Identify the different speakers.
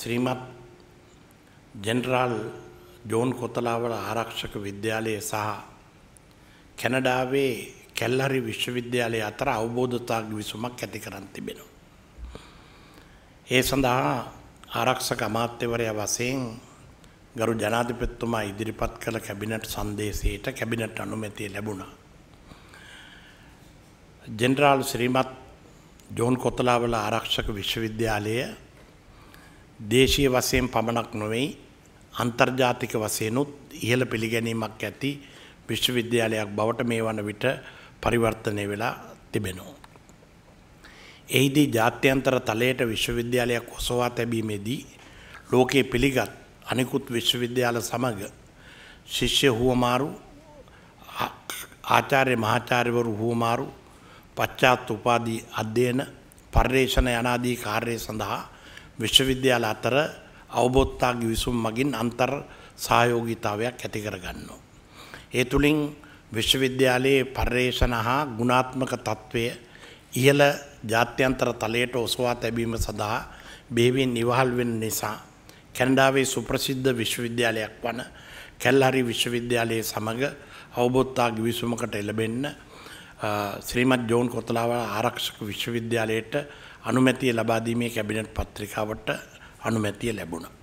Speaker 1: ශ්‍රීමත් general John Kotelawala ආරක්ෂක විද්‍යාලය සහ කැනඩාවේ කැල්හරි විශ්වවිද්‍යාලය අතර අවබෝධතාක් විසුමක් ඇති කරන් තිබෙනවා. ඒ සඳහා ආරක්ෂක අමාත්‍යවරය වසයෙන් ගරු ජනාධිපත්තුමා ඉදිරිපත් කළ කැබිනට් සන්දේශයට කැබිනට් අනුමැතිය ලැබුණා. ජෙනරාල් ශ්‍රීමත් ජෝන් කොතලාවල ආරක්ෂක විශ්වවිද්‍යාලය දේශීය වශයෙන් පමණක් නොවෙයි අන්තර්ජාතික වශයෙන්ුත් ඉහළ පිළිගැනීමක් ඇති විශ්වවිද්‍යාලයක් බවට මේ වන විට පරිවර්තනය වෙලා තිබෙනවා. එහිදී ජාත්‍යන්තර තලයට විශ්වවිද්‍යාලයක් ඔසවා තැබීමේදී ලෝකයේ පිළිගත් අනිකුත් විශ්වවිද්‍යාල සමග ශිෂ්‍ය හුවමාරු ආචාර්ය මහාචාර්යවරු හුවමාරු පච්චාත් උපාදී අධ්‍යයන පර්යේෂණ යනාදී කාර්යය සඳහා විශ්වවිද්‍යාල අතර අවබෝත්තා ගිවිසුම් මගින් අන්තර් සහයෝගීතාවයක් ඇති කරගන්නවා. ඒ තුළින් විශ්වවිද්‍යාලයේ පර්යේෂණ හා ගුණාත්මක තත්ත්වය ඉහළ ජාත්‍යන්තර තලයට ඔසවා තැබීම සඳහා බේවෙන් නිවහල් වෙන නිසා කැනඩාවේ සුප්‍රසිද්ධ විශ්වවිද්‍යාලයක් වන කැල්හරි විශ්වවිද්‍යාලයේ සමග අවබෝත්තා ගිවිසුමකට එළබෙන්න ශ්‍රීමත් ජෝන් කොතලාව ආරක්ෂක විශ්වවිද්‍යාලයට අනුමැතිය ලබාදීමේ කැබිනට් පත්‍රිකාවට අනුමැතිය ලැබුණා.